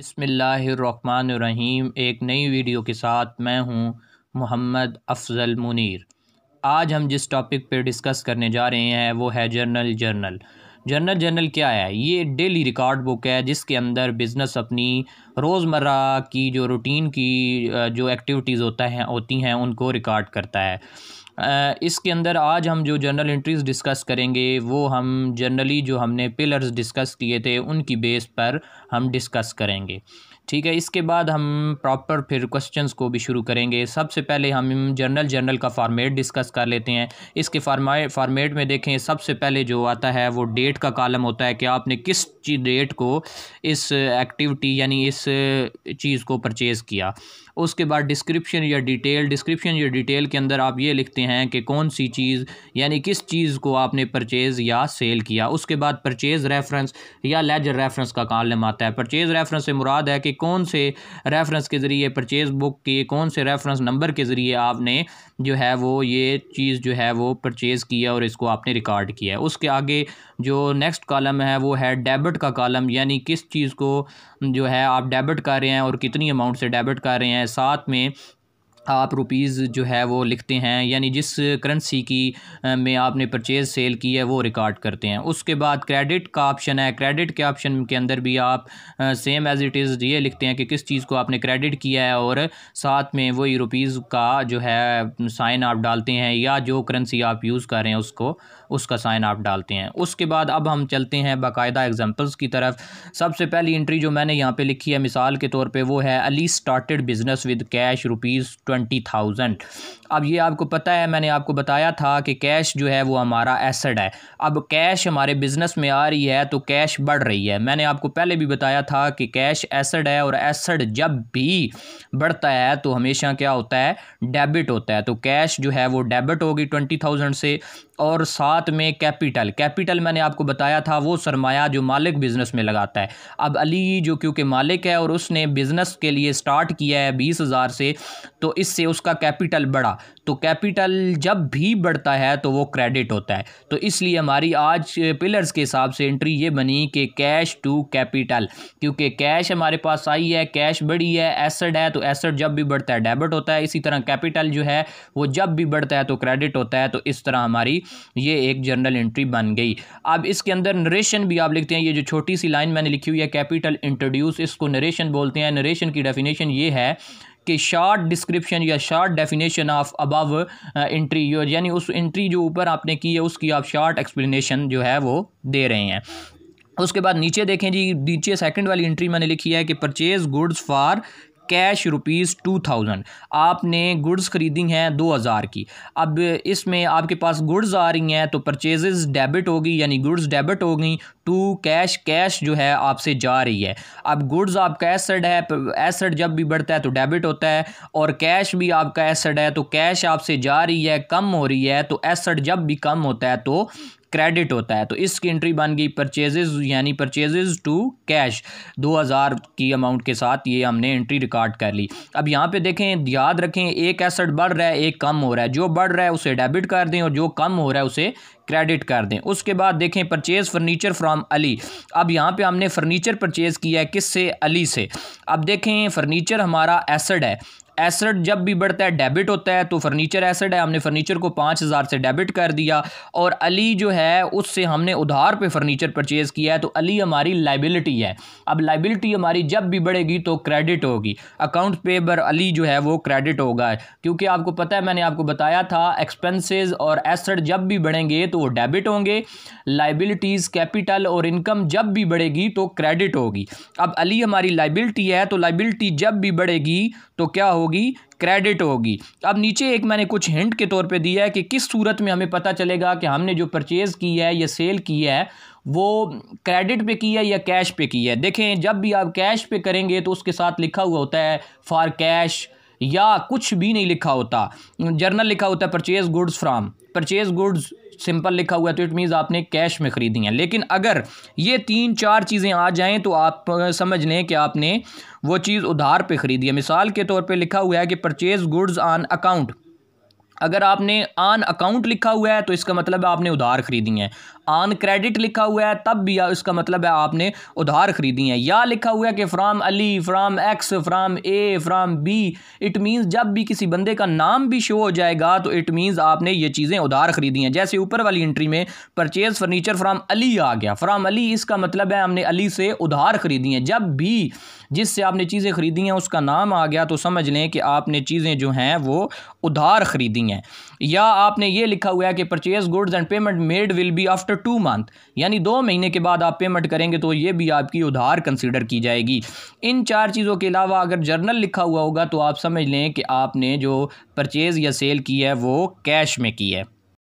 बसमीम एक नई वीडियो के साथ मैं हूं मोहम्मद अफजल मुनीर आज हम जिस टॉपिक पर डिस्कस करने जा रहे हैं वो है जर्नल जर्नल जर्नल जर्नल क्या है ये डेली रिकॉर्ड बुक है जिसके अंदर बिज़नेस अपनी रोज़मर्रा की जो रूटीन की जो एक्टिविटीज़ होता है होती हैं उनको रिकॉर्ड करता है इसके अंदर आज हम जो जर्नल इंट्रीज डिस्कस करेंगे वो हम जनरली जो हमने पिलर्स डिस्कस किए थे उनकी बेस पर हम डिस्कस करेंगे ठीक है इसके बाद हम प्रॉपर फिर क्वेश्चंस को भी शुरू करेंगे सबसे पहले हम जर्नल जनरल का फॉर्मेट डिस्कस कर लेते हैं इसके फार्मेट फार्मेट में देखें सबसे पहले जो आता है वो डेट का कॉलम होता है कि आपने किस डेट को इस एक्टिविटी यानी इस चीज़ को परचेज़ किया उसके बाद डिस्क्रिप्शन या डिटेल डिस्क्रिप्शन या डिटेल के अंदर आप ये लिखते हैं कि कौन सी चीज़ यानी किस चीज़ को आपने परचेज़ या सेल किया उसके बाद परचेज़ रेफरेंस या लेजर रेफरेंस का कॉलम आता है परचेज़ रेफरेंस से मुराद है कि कौन से रेफरेंस के ज़रिए परचेज़ बुक के कौन से रेफरेंस नंबर के ज़रिए आपने जो है वो ये चीज़ जो है वो परचेज़ किया और इसको आपने रिकॉर्ड किया है उसके आगे जो नेक्स्ट कॉलम है वो है डेबिट का कॉलम यानी किस चीज़ को जो है आप डेबिट कर रहे हैं और कितनी अमाउंट से डेबिट कर रहे हैं साथ में आप रुपीज़ जो है वो लिखते हैं यानी जिस करेंसी की में आपने परचेज़ सेल की है वो रिकॉर्ड करते हैं उसके बाद क्रेडिट का ऑप्शन है क्रेडिट के ऑप्शन के अंदर भी आप सेम एज़ इट इज़ ये लिखते हैं कि किस चीज़ को आपने क्रेडिट किया है और साथ में वही रुपीज़ का जो है साइन आप डालते हैं या जो करेंसी आप यूज़ कर रहे हैं उसको उसका साइन आप डालते हैं उसके बाद अब हम चलते हैं बाकायदा एग्ज़ाम्पल्स की तरफ सबसे पहली इंट्री जो मैंने यहाँ पर लिखी है मिसाल के तौर पर वो है Ali started business with cash rupees twenty thousand अब ये आपको पता है मैंने आपको बताया था कि कैश जो है वो हमारा एसड है अब कैश हमारे बिज़नेस में आ रही है तो कैश बढ़ रही है मैंने आपको पहले भी बताया था कि कैश एसड है और एसड जब भी बढ़ता है तो हमेशा क्या होता है डेबिट होता है तो कैश जो है वो डेबिट होगी ट्वेंटी थाउजेंड से और साथ में कैपिटल कैपिटल मैंने आपको बताया था वो सरमाया जो मालिक बिज़नेस में लगाता है अब अली जो क्योंकि मालिक है और उसने बिज़नेस के लिए स्टार्ट किया है बीस हज़ार से तो इससे उसका कैपिटल बढ़ा तो कैपिटल जब भी बढ़ता है तो वो क्रेडिट होता है तो इसलिए हमारी आज पिलर्स के हिसाब से एंट्री ये बनी कि कैश टू कैपिटल क्योंकि कैश हमारे पास आई है कैश बढ़ी है एसड है तो एसड जब भी बढ़ता है डेबिट होता है इसी तरह कैपिटल जो है वो जब भी बढ़ता है तो क्रेडिट होता है तो इस तरह हमारी ये एक जर्नल एंट्री बन गई अब इसके अंदर नरेशन भी आप लिखते हैं ये जो छोटी सी लाइन मैंने लिखी हुई है कैपिटल इंट्रोड्यूस इसको नरेशन बोलते हैं नरेशन की डेफिनेशन ये है इसके शार्ट डिस्क्रिप्शन या short definition of above entry यानी उस इंट्री जो ऊपर आपने की है उसकी आप शार्ट एक्सप्लेनेशन जो है वो दे रहे हैं उसके बाद नीचे देखें जी नीचे सेकंड वाली एंट्री मैंने लिखी है कि purchase goods for cash rupees two thousand आपने गुड्स खरीदी हैं दो हज़ार की अब इसमें आपके पास गुड्स आ रही हैं तो परचेजेस डेबिट होगी यानी गुड्स डेबिट हो गई टू कैश कैश जो है आपसे जा रही है अब गुड्स आपका एसड है एसड जब भी बढ़ता है तो डेबिट होता है और कैश भी आपका एसड है तो कैश आपसे जा रही है कम हो रही है तो एसड जब भी कम होता है तो क्रेडिट होता है तो इसकी एंट्री बन गई परचेजेस यानी परचेजेज टू कैश 2000 की अमाउंट के साथ ये हमने एंट्री रिकॉर्ड कर ली अब यहाँ पे देखें याद रखें एक एसेट बढ़ रहा है एक कम हो रहा है जो बढ़ रहा है उसे डेबिट कर दें और जो कम हो रहा है उसे क्रेडिट कर दें उसके बाद देखें परचेज़ फर्नीचर फ्राम अली अब यहाँ पर हमने फ़र्नीचर परचेज़ किया है किस से अली से अब देखें फर्नीचर हमारा एसड है एसड जब भी बढ़ता है डेबिट होता है तो फर्नीचर एसड है हमने फर्नीचर को पाँच हज़ार से डेबिट कर दिया और अली जो है उससे हमने उधार पे फर्नीचर परचेज़ किया है तो अली हमारी लाइबिलिटी है अब लाइबिलिटी हमारी जब भी बढ़ेगी तो क्रेडिट होगी अकाउंट पे पर अली जो है वो क्रेडिट होगा क्योंकि आपको पता है मैंने आपको बताया था एक्सपेंसिस और एसड जब भी बढ़ेंगे तो वो डेबिट होंगे लाइबिलिटीज़ कैपिटल और इनकम जब भी बढ़ेगी तो क्रेडिट होगी अब अली हमारी लाइबिलिटी है तो लाइबिलिटी जब भी बढ़ेगी तो क्या होगी होगी क्रेडिट होगी अब नीचे एक मैंने कुछ हिंट के तौर पे दिया है कि किस सूरत में हमें पता चलेगा कि हमने जो परचेज़ की है या सेल की है वो क्रेडिट पे की है या कैश पे की है देखें जब भी आप कैश पे करेंगे तो उसके साथ लिखा हुआ होता है फॉर कैश या कुछ भी नहीं लिखा होता जर्नल लिखा होता है purchase goods from purchase goods simple लिखा हुआ है तो इट मीन्स आपने कैश में ख़रीदी हैं लेकिन अगर ये तीन चार चीज़ें आ जाएं तो आप समझ लें कि आपने वो चीज़ उधार पे ख़रीदी है मिसाल के तौर पे लिखा हुआ है कि परचेज़ गुड्स ऑन अकाउंट अगर आपने ऑन अकाउंट लिखा हुआ है तो इसका मतलब आपने उधार खरीदी है ऑन क्रेडिट लिखा हुआ है तब भी इसका मतलब है आपने उधार ख़रीदी है या लिखा हुआ है कि from Ali from X from A from B it means जब भी किसी बंदे का नाम भी शो हो जाएगा तो इट मीन्स आपने ये चीज़ें उधार ख़रीदी हैं जैसे ऊपर वाली एंट्री में परचेज़ फर्नीचर फ्राम अली आ गया फ्राम अली इसका मतलब है हमने अली से उधार ख़रीदी हैं जब भी जिससे आपने चीज़ें ख़रीदी हैं उसका नाम आ गया तो समझ लें कि आपने चीज़ें जो हैं वो उधार ख़रीदी हैं या आपने ये लिखा हुआ है कि purchase goods and payment made will be after two month यानी दो महीने के बाद आप पेमेंट करेंगे तो ये भी आपकी उधार कंसिडर की जाएगी इन चार चीज़ों के अलावा अगर जर्नल लिखा हुआ होगा तो आप समझ लें कि आपने जो परचेज़ या सेल की है वो कैश में की है